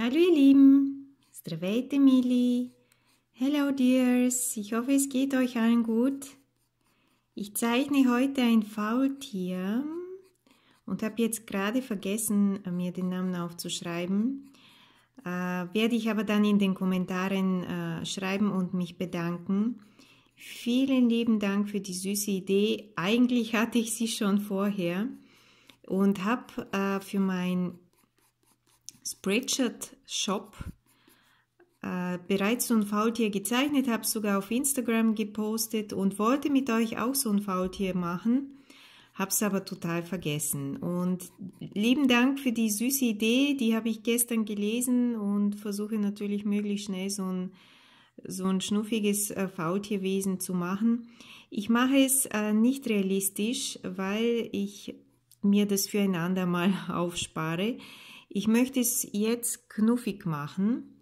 Hallo ihr Lieben, Straveite Mili. Hello Dears, ich hoffe es geht euch allen gut. Ich zeichne heute ein Faultier und habe jetzt gerade vergessen, äh, mir den Namen aufzuschreiben. Äh, werde ich aber dann in den Kommentaren äh, schreiben und mich bedanken. Vielen lieben Dank für die süße Idee. Eigentlich hatte ich sie schon vorher und habe äh, für mein Spreadshirt Shop äh, bereits so ein Faultier gezeichnet, habe sogar auf Instagram gepostet und wollte mit euch auch so ein Faultier machen, habe es aber total vergessen. Und lieben Dank für die süße Idee, die habe ich gestern gelesen und versuche natürlich möglichst schnell so ein so ein schnuffiges äh, Faultierwesen zu machen. Ich mache es äh, nicht realistisch, weil ich mir das füreinander mal aufspare. Ich möchte es jetzt knuffig machen,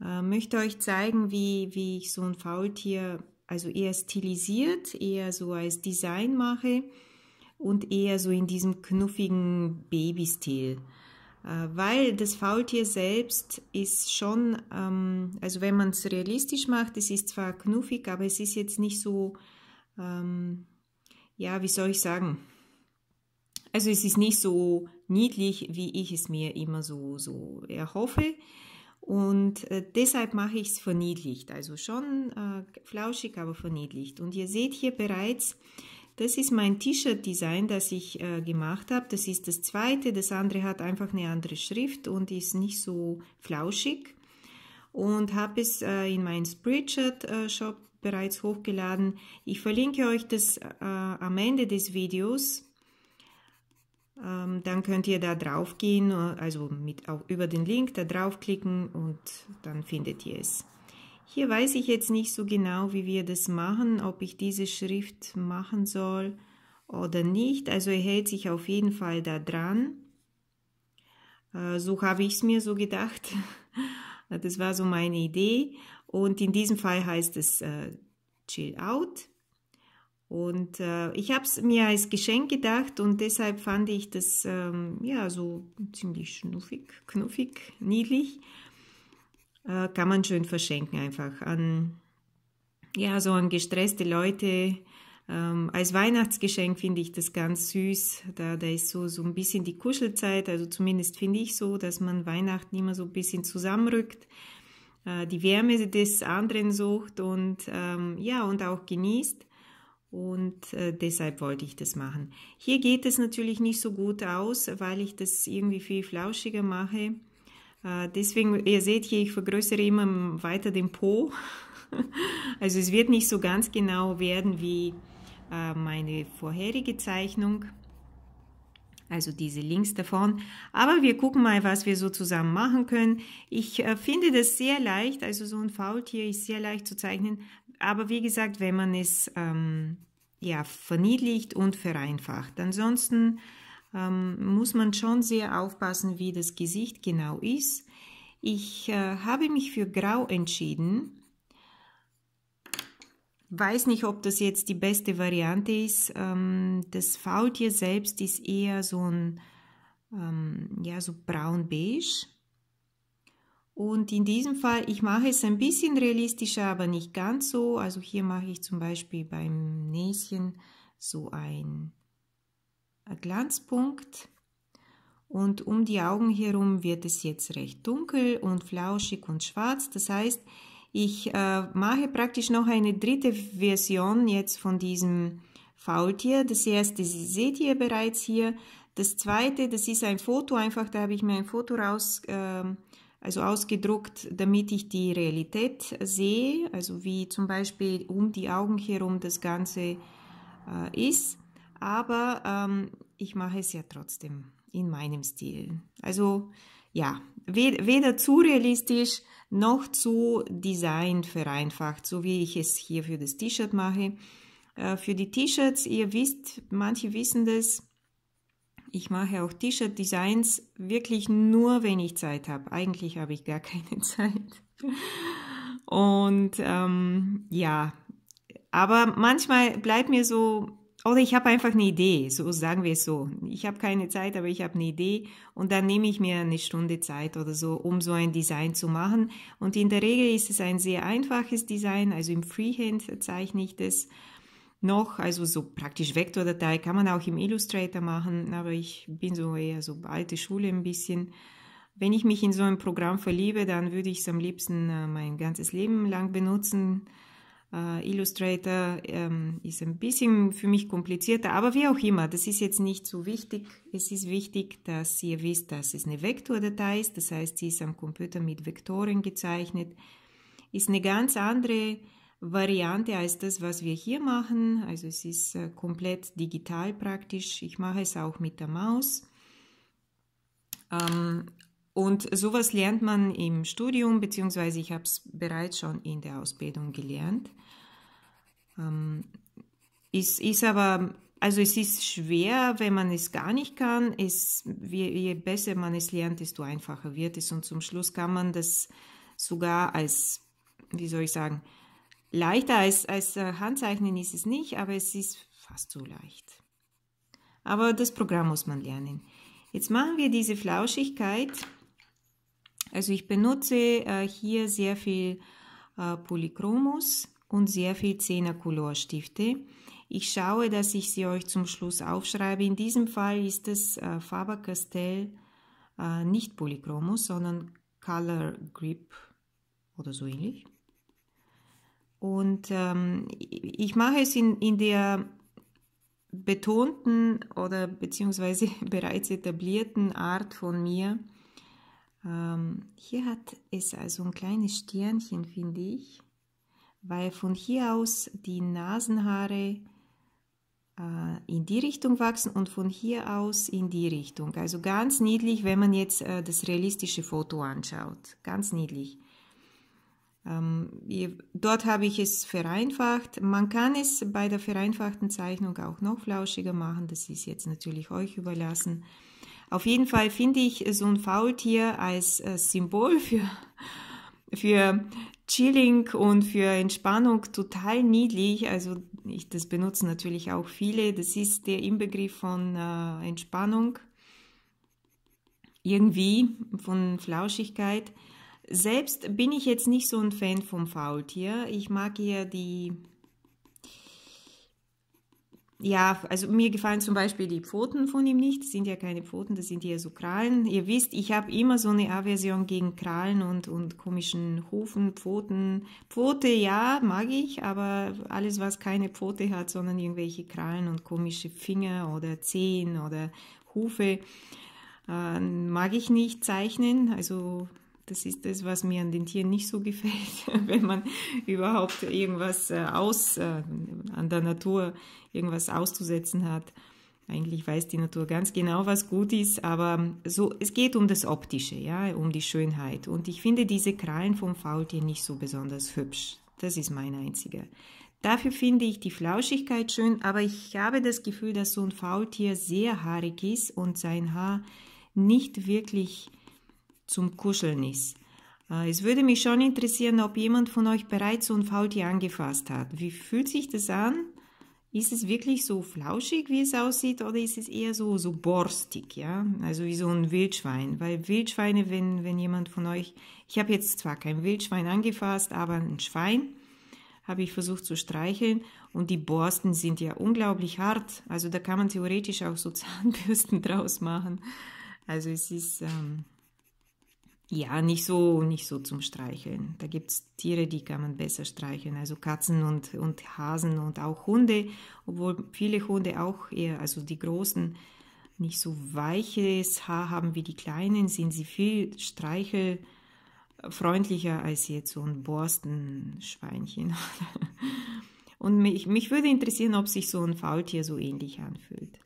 äh, möchte euch zeigen, wie, wie ich so ein Faultier, also eher stilisiert, eher so als Design mache und eher so in diesem knuffigen Babystil. Äh, weil das Faultier selbst ist schon, ähm, also wenn man es realistisch macht, es ist zwar knuffig, aber es ist jetzt nicht so, ähm, ja, wie soll ich sagen, also es ist nicht so niedlich, wie ich es mir immer so, so erhoffe. Und äh, deshalb mache ich es verniedlicht. Also schon äh, flauschig, aber verniedlicht. Und ihr seht hier bereits, das ist mein T-Shirt-Design, das ich äh, gemacht habe. Das ist das zweite. Das andere hat einfach eine andere Schrift und ist nicht so flauschig. Und habe es äh, in meinen Spreadshirt-Shop bereits hochgeladen. Ich verlinke euch das äh, am Ende des Videos ähm, dann könnt ihr da drauf gehen, also mit, auch über den Link da draufklicken und dann findet ihr es. Hier weiß ich jetzt nicht so genau, wie wir das machen, ob ich diese Schrift machen soll oder nicht. Also er hält sich auf jeden Fall da dran. Äh, so habe ich es mir so gedacht. Das war so meine Idee. Und in diesem Fall heißt es äh, Chill Out. Und äh, ich habe es mir als Geschenk gedacht und deshalb fand ich das ähm, ja so ziemlich schnuffig, knuffig, niedlich. Äh, kann man schön verschenken einfach an ja so an gestresste Leute. Ähm, als Weihnachtsgeschenk finde ich das ganz süß. Da, da ist so, so ein bisschen die Kuschelzeit, also zumindest finde ich so, dass man Weihnachten immer so ein bisschen zusammenrückt, äh, die Wärme des anderen sucht und ähm, ja, und auch genießt und äh, deshalb wollte ich das machen. Hier geht es natürlich nicht so gut aus, weil ich das irgendwie viel flauschiger mache. Äh, deswegen, ihr seht hier, ich vergrößere immer weiter den Po. also es wird nicht so ganz genau werden wie äh, meine vorherige Zeichnung. Also diese Links davon. Aber wir gucken mal, was wir so zusammen machen können. Ich äh, finde das sehr leicht. Also so ein Faultier ist sehr leicht zu zeichnen aber wie gesagt, wenn man es ähm, ja, verniedlicht und vereinfacht. Ansonsten ähm, muss man schon sehr aufpassen, wie das Gesicht genau ist. Ich äh, habe mich für Grau entschieden. Weiß nicht, ob das jetzt die beste Variante ist. Ähm, das Faultier selbst ist eher so ein ähm, ja, so braun-beige. Und in diesem Fall, ich mache es ein bisschen realistischer, aber nicht ganz so. Also hier mache ich zum Beispiel beim Näschen so einen Glanzpunkt. Und um die Augen herum wird es jetzt recht dunkel und flauschig und schwarz. Das heißt, ich äh, mache praktisch noch eine dritte Version jetzt von diesem Faultier. Das erste seht ihr bereits hier. Das zweite, das ist ein Foto einfach, da habe ich mir ein Foto raus... Äh, also ausgedruckt, damit ich die Realität sehe, also wie zum Beispiel um die Augen herum das Ganze äh, ist. Aber ähm, ich mache es ja trotzdem in meinem Stil. Also ja, weder zu realistisch noch zu Design vereinfacht, so wie ich es hier für das T-Shirt mache. Äh, für die T-Shirts, ihr wisst, manche wissen das, ich mache auch T-Shirt-Designs wirklich nur, wenn ich Zeit habe. Eigentlich habe ich gar keine Zeit. Und ähm, ja, aber manchmal bleibt mir so, oder ich habe einfach eine Idee, so sagen wir es so. Ich habe keine Zeit, aber ich habe eine Idee und dann nehme ich mir eine Stunde Zeit oder so, um so ein Design zu machen. Und in der Regel ist es ein sehr einfaches Design, also im Freehand zeichne ich das noch, also so praktisch Vektordatei kann man auch im Illustrator machen, aber ich bin so eher so alte Schule ein bisschen. Wenn ich mich in so ein Programm verliebe, dann würde ich es am liebsten äh, mein ganzes Leben lang benutzen. Äh, Illustrator ähm, ist ein bisschen für mich komplizierter, aber wie auch immer, das ist jetzt nicht so wichtig. Es ist wichtig, dass ihr wisst, dass es eine Vektordatei ist, das heißt, sie ist am Computer mit Vektoren gezeichnet, ist eine ganz andere Variante als das, was wir hier machen. Also es ist äh, komplett digital praktisch. Ich mache es auch mit der Maus. Ähm, und sowas lernt man im Studium, beziehungsweise ich habe es bereits schon in der Ausbildung gelernt. Ähm, es ist aber, also es ist schwer, wenn man es gar nicht kann. Es, je besser man es lernt, desto einfacher wird es. Und zum Schluss kann man das sogar als, wie soll ich sagen, Leichter als, als äh, Handzeichnen ist es nicht, aber es ist fast so leicht. Aber das Programm muss man lernen. Jetzt machen wir diese Flauschigkeit. Also ich benutze äh, hier sehr viel äh, Polychromus und sehr viel 10er Colorstifte. Ich schaue, dass ich sie euch zum Schluss aufschreibe. In diesem Fall ist das äh, Faber-Castell äh, nicht Polychromus, sondern Color Grip oder so ähnlich. Und ähm, ich mache es in, in der betonten oder beziehungsweise bereits etablierten Art von mir. Ähm, hier hat es also ein kleines Sternchen, finde ich, weil von hier aus die Nasenhaare äh, in die Richtung wachsen und von hier aus in die Richtung. Also ganz niedlich, wenn man jetzt äh, das realistische Foto anschaut. Ganz niedlich. Ähm, dort habe ich es vereinfacht. Man kann es bei der vereinfachten Zeichnung auch noch flauschiger machen. Das ist jetzt natürlich euch überlassen. Auf jeden Fall finde ich so ein Faultier als äh, Symbol für, für Chilling und für Entspannung total niedlich. Also ich, das benutzen natürlich auch viele. Das ist der Inbegriff von äh, Entspannung, irgendwie von Flauschigkeit. Selbst bin ich jetzt nicht so ein Fan vom Faultier. Ich mag eher die. Ja, also mir gefallen zum Beispiel die Pfoten von ihm nicht. Das sind ja keine Pfoten, das sind eher so Krallen. Ihr wisst, ich habe immer so eine Aversion gegen Krallen und, und komischen Hufen, Pfoten. Pfote, ja, mag ich, aber alles, was keine Pfote hat, sondern irgendwelche Krallen und komische Finger oder Zehen oder Hufe, äh, mag ich nicht zeichnen. Also das ist das, was mir an den Tieren nicht so gefällt, wenn man überhaupt irgendwas äh, aus, äh, an der Natur irgendwas auszusetzen hat. Eigentlich weiß die Natur ganz genau, was gut ist, aber so, es geht um das Optische, ja, um die Schönheit. Und ich finde diese Krallen vom Faultier nicht so besonders hübsch. Das ist mein einziger. Dafür finde ich die Flauschigkeit schön, aber ich habe das Gefühl, dass so ein Faultier sehr haarig ist und sein Haar nicht wirklich zum Kuscheln ist. Äh, es würde mich schon interessieren, ob jemand von euch bereits so ein Faultier angefasst hat. Wie fühlt sich das an? Ist es wirklich so flauschig, wie es aussieht, oder ist es eher so, so borstig, ja? Also wie so ein Wildschwein. Weil Wildschweine, wenn, wenn jemand von euch, ich habe jetzt zwar kein Wildschwein angefasst, aber ein Schwein habe ich versucht zu streicheln und die Borsten sind ja unglaublich hart. Also da kann man theoretisch auch so Zahnbürsten draus machen. Also es ist ähm, ja, nicht so, nicht so zum Streicheln. Da gibt es Tiere, die kann man besser streicheln, also Katzen und, und Hasen und auch Hunde, obwohl viele Hunde auch eher, also die großen, nicht so weiches Haar haben wie die kleinen, sind sie viel streichelfreundlicher als jetzt so ein Borstenschweinchen. und mich, mich würde interessieren, ob sich so ein Faultier so ähnlich anfühlt.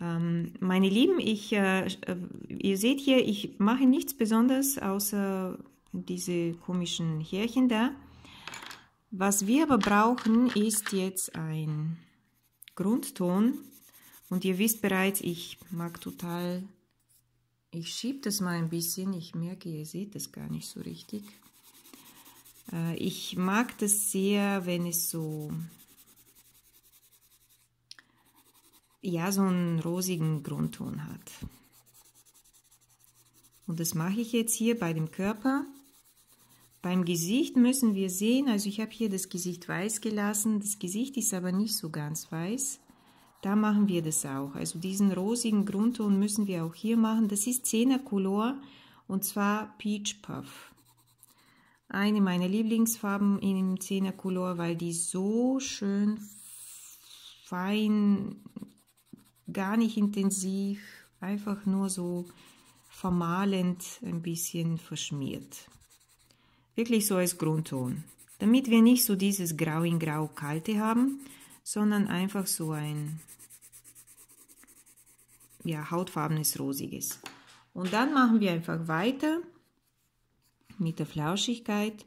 Ähm, meine Lieben, ich, äh, äh, ihr seht hier, ich mache nichts Besonderes außer diese komischen Härchen da. Was wir aber brauchen, ist jetzt ein Grundton. Und ihr wisst bereits, ich mag total, ich schiebe das mal ein bisschen. Ich merke, ihr seht das gar nicht so richtig. Äh, ich mag das sehr, wenn es so ja so einen rosigen Grundton hat. Und das mache ich jetzt hier bei dem Körper. Beim Gesicht müssen wir sehen, also ich habe hier das Gesicht weiß gelassen, das Gesicht ist aber nicht so ganz weiß. Da machen wir das auch. Also diesen rosigen Grundton müssen wir auch hier machen. Das ist 10er Color und zwar Peach Puff. Eine meiner Lieblingsfarben in dem 10er Color, weil die so schön fein gar nicht intensiv, einfach nur so vermalend ein bisschen verschmiert. Wirklich so als Grundton. Damit wir nicht so dieses Grau in Grau kalte haben, sondern einfach so ein ja, hautfarbenes Rosiges. Und dann machen wir einfach weiter mit der Flauschigkeit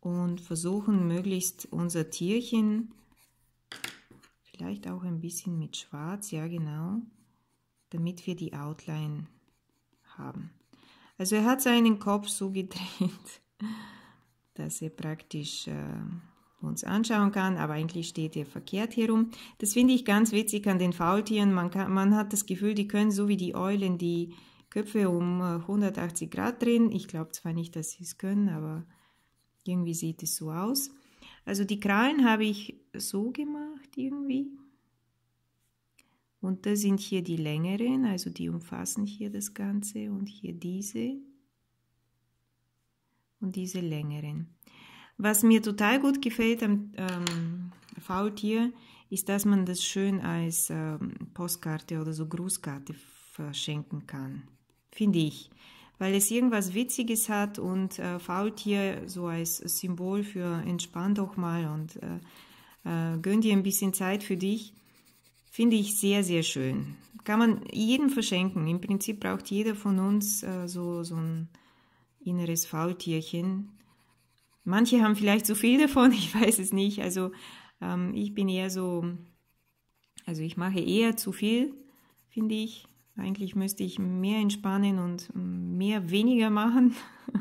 und versuchen möglichst unser Tierchen zu vielleicht auch ein bisschen mit Schwarz, ja genau, damit wir die Outline haben. Also er hat seinen Kopf so gedreht, dass er praktisch äh, uns anschauen kann, aber eigentlich steht er verkehrt herum. Das finde ich ganz witzig an den Faultieren. Man, kann, man hat das Gefühl, die können so wie die Eulen die Köpfe um 180 äh, Grad drehen. Ich glaube zwar nicht, dass sie es können, aber irgendwie sieht es so aus. Also die Krallen habe ich so gemacht irgendwie. Und das sind hier die längeren, also die umfassen hier das Ganze und hier diese und diese längeren. Was mir total gut gefällt am ähm, Faultier, ist, dass man das schön als ähm, Postkarte oder so Grußkarte verschenken kann. Finde ich weil es irgendwas Witziges hat und äh, Faultier so als Symbol für entspann doch mal und äh, äh, gönn dir ein bisschen Zeit für dich, finde ich sehr, sehr schön. Kann man jedem verschenken. Im Prinzip braucht jeder von uns äh, so, so ein inneres Faultierchen. Manche haben vielleicht zu so viel davon, ich weiß es nicht. Also ähm, ich bin eher so, also ich mache eher zu viel, finde ich. Eigentlich müsste ich mehr entspannen und mehr weniger machen.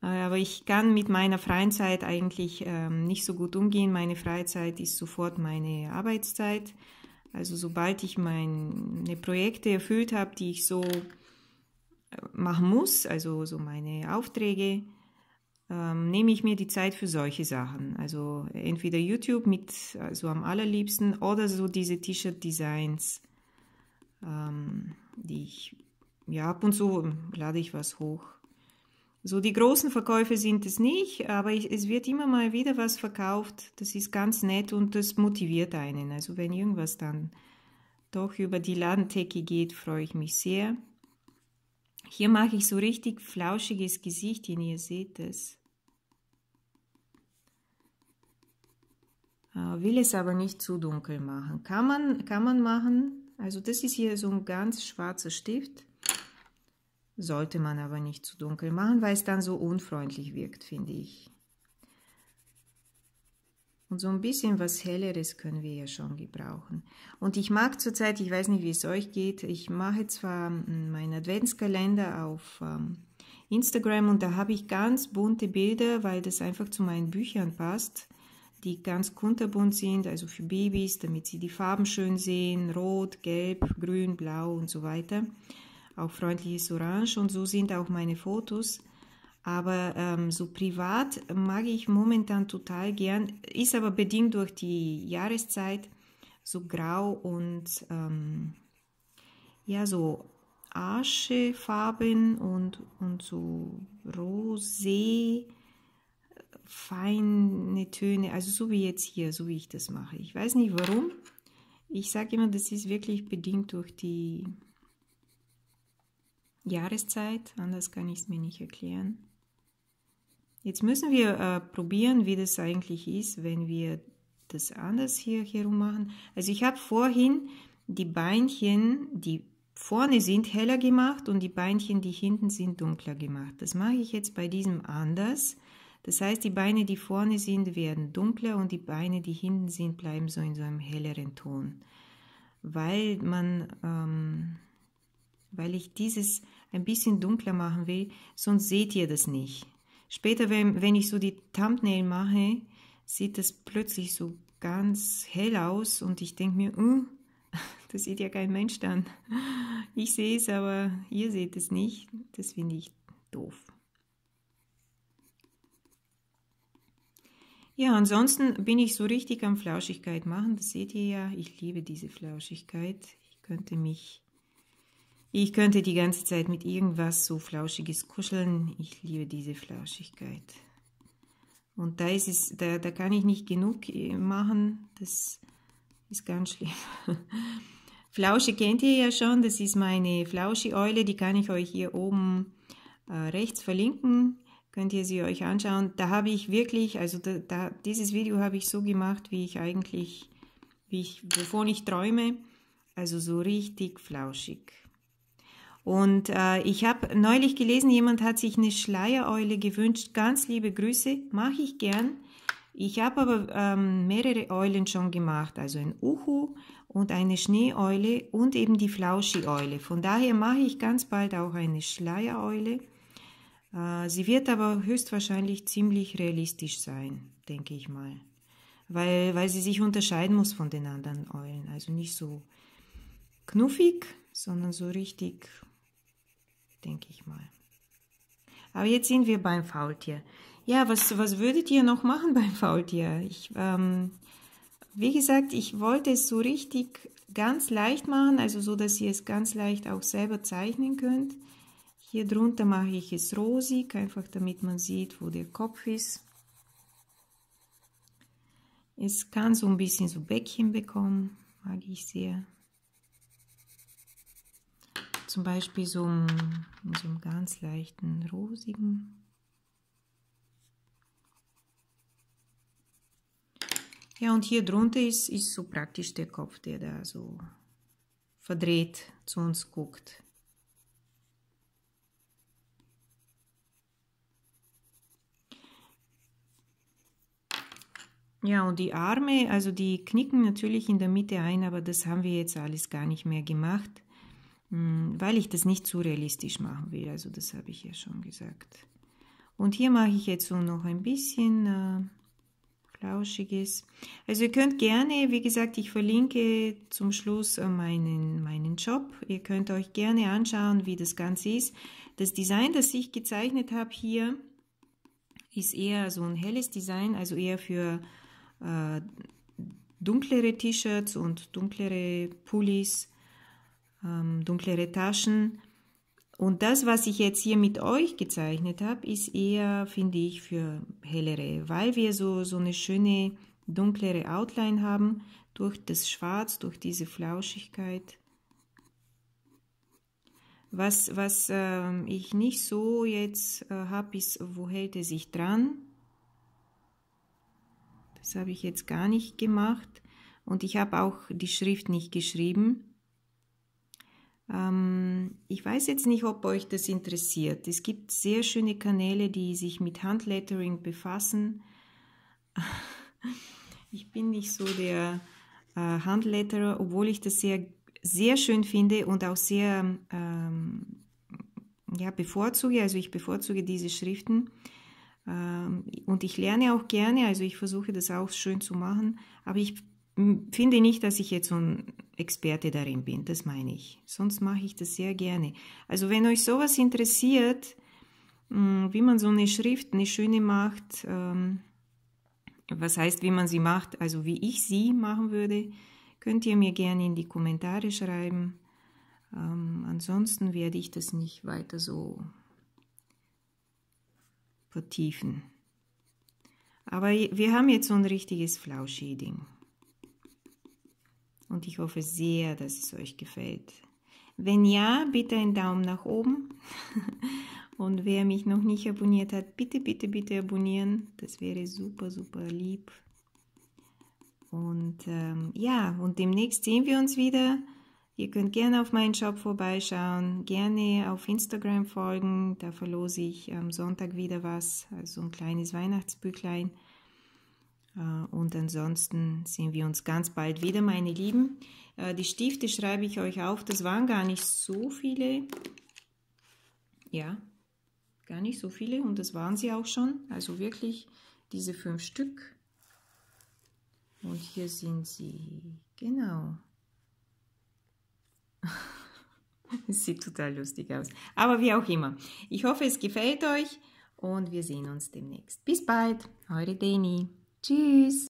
Äh, aber ich kann mit meiner freien Zeit eigentlich ähm, nicht so gut umgehen. Meine Freizeit ist sofort meine Arbeitszeit. Also sobald ich meine Projekte erfüllt habe, die ich so äh, machen muss, also so meine Aufträge, ähm, nehme ich mir die Zeit für solche Sachen. Also entweder YouTube mit, also am allerliebsten, oder so diese T-Shirt-Designs ähm, die ich, ja, ab und zu lade ich was hoch. So die großen Verkäufe sind es nicht, aber ich, es wird immer mal wieder was verkauft. Das ist ganz nett und das motiviert einen. Also wenn irgendwas dann doch über die Ladentheke geht, freue ich mich sehr. Hier mache ich so richtig flauschiges Gesicht hin, ihr seht es. Äh, will es aber nicht zu dunkel machen. Kann man, kann man machen, also das ist hier so ein ganz schwarzer Stift. Sollte man aber nicht zu dunkel machen, weil es dann so unfreundlich wirkt, finde ich. Und so ein bisschen was Helleres können wir ja schon gebrauchen. Und ich mag zurzeit, ich weiß nicht, wie es euch geht, ich mache zwar meinen Adventskalender auf ähm, Instagram und da habe ich ganz bunte Bilder, weil das einfach zu meinen Büchern passt die ganz kunterbunt sind, also für Babys, damit sie die Farben schön sehen, rot, gelb, grün, blau und so weiter. Auch freundliches Orange und so sind auch meine Fotos. Aber ähm, so privat mag ich momentan total gern, ist aber bedingt durch die Jahreszeit so grau und ähm, ja, so Aschefarben und, und so rosé feine Töne, also so wie jetzt hier, so wie ich das mache. Ich weiß nicht warum. Ich sage immer, das ist wirklich bedingt durch die Jahreszeit, anders kann ich es mir nicht erklären. Jetzt müssen wir äh, probieren, wie das eigentlich ist, wenn wir das anders hier herum machen. Also ich habe vorhin die Beinchen, die vorne sind, heller gemacht und die Beinchen, die hinten sind, dunkler gemacht. Das mache ich jetzt bei diesem anders. Das heißt, die Beine, die vorne sind, werden dunkler und die Beine, die hinten sind, bleiben so in so einem helleren Ton. Weil man, ähm, weil ich dieses ein bisschen dunkler machen will, sonst seht ihr das nicht. Später, wenn, wenn ich so die Thumbnail mache, sieht das plötzlich so ganz hell aus und ich denke mir, uh, das sieht ja kein Mensch dann. Ich sehe es, aber ihr seht es nicht. Das finde ich doof. Ja, ansonsten bin ich so richtig am Flauschigkeit machen. Das seht ihr ja. Ich liebe diese Flauschigkeit. Ich könnte mich, ich könnte die ganze Zeit mit irgendwas so Flauschiges kuscheln. Ich liebe diese Flauschigkeit. Und da ist es, da, da kann ich nicht genug äh, machen. Das ist ganz schlimm. Flausche kennt ihr ja schon. Das ist meine flausche eule Die kann ich euch hier oben äh, rechts verlinken könnt ihr sie euch anschauen. Da habe ich wirklich, also da, da, dieses Video habe ich so gemacht, wie ich eigentlich, wie ich, wovon ich träume. Also so richtig flauschig. Und äh, ich habe neulich gelesen, jemand hat sich eine Schleiereule gewünscht. Ganz liebe Grüße, mache ich gern. Ich habe aber ähm, mehrere Eulen schon gemacht, also ein Uhu und eine Schneeeule und eben die Flauschi-Eule. Von daher mache ich ganz bald auch eine Schleiereule. Äh, sie wird aber höchstwahrscheinlich ziemlich realistisch sein, denke ich mal. Weil, weil sie sich unterscheiden muss von den anderen Eulen. Also nicht so knuffig, sondern so richtig, denke ich mal. Aber jetzt sind wir beim Faultier. Ja, was, was würdet ihr noch machen beim Faultier? Ich, ähm, wie gesagt, ich wollte es so richtig ganz leicht machen, also so, dass ihr es ganz leicht auch selber zeichnen könnt. Hier drunter mache ich es rosig, einfach damit man sieht, wo der Kopf ist. Es kann so ein bisschen so Bäckchen bekommen, mag ich sehr. Zum Beispiel so einen, so einem ganz leichten rosigen. Ja, und hier drunter ist, ist so praktisch der Kopf, der da so verdreht zu uns guckt. Ja, und die Arme, also die knicken natürlich in der Mitte ein, aber das haben wir jetzt alles gar nicht mehr gemacht, hm, weil ich das nicht zu realistisch machen will. Also das habe ich ja schon gesagt. Und hier mache ich jetzt so noch ein bisschen äh, flauschiges. Also ihr könnt gerne, wie gesagt, ich verlinke zum Schluss äh, meinen, meinen Job. Ihr könnt euch gerne anschauen, wie das Ganze ist. Das Design, das ich gezeichnet habe hier, ist eher so ein helles Design, also eher für äh, dunklere T-Shirts und dunklere Pullis, ähm, dunklere Taschen. Und das, was ich jetzt hier mit euch gezeichnet habe, ist eher, finde ich, für hellere, weil wir so, so eine schöne dunklere Outline haben durch das Schwarz, durch diese Flauschigkeit. Was, was äh, ich nicht so jetzt äh, habe, ist, wo hält er sich dran? Das habe ich jetzt gar nicht gemacht. Und ich habe auch die Schrift nicht geschrieben. Ähm, ich weiß jetzt nicht, ob euch das interessiert. Es gibt sehr schöne Kanäle, die sich mit Handlettering befassen. ich bin nicht so der äh, Handletterer, obwohl ich das sehr, sehr schön finde und auch sehr ähm, ja, bevorzuge. Also ich bevorzuge diese Schriften. Ähm, und ich lerne auch gerne, also ich versuche das auch schön zu machen, aber ich finde nicht, dass ich jetzt so ein Experte darin bin, das meine ich. Sonst mache ich das sehr gerne. Also wenn euch sowas interessiert, wie man so eine Schrift, eine schöne macht, ähm, was heißt, wie man sie macht, also wie ich sie machen würde, könnt ihr mir gerne in die Kommentare schreiben. Ähm, ansonsten werde ich das nicht weiter so vertiefen. Aber wir haben jetzt so ein richtiges Flauscheding. Und ich hoffe sehr, dass es euch gefällt. Wenn ja, bitte einen Daumen nach oben. Und wer mich noch nicht abonniert hat, bitte, bitte, bitte abonnieren. Das wäre super, super lieb. Und ähm, ja, und demnächst sehen wir uns wieder. Ihr könnt gerne auf meinen Shop vorbeischauen, gerne auf Instagram folgen, da verlose ich am Sonntag wieder was, also ein kleines Weihnachtsbüchlein. Äh, und ansonsten sehen wir uns ganz bald wieder, meine Lieben. Äh, die Stifte schreibe ich euch auf, das waren gar nicht so viele. Ja, gar nicht so viele und das waren sie auch schon. Also wirklich diese fünf Stück. Und hier sind sie, genau. Sieht total lustig aus. Aber wie auch immer. Ich hoffe, es gefällt euch und wir sehen uns demnächst. Bis bald, eure Dani. Tschüss.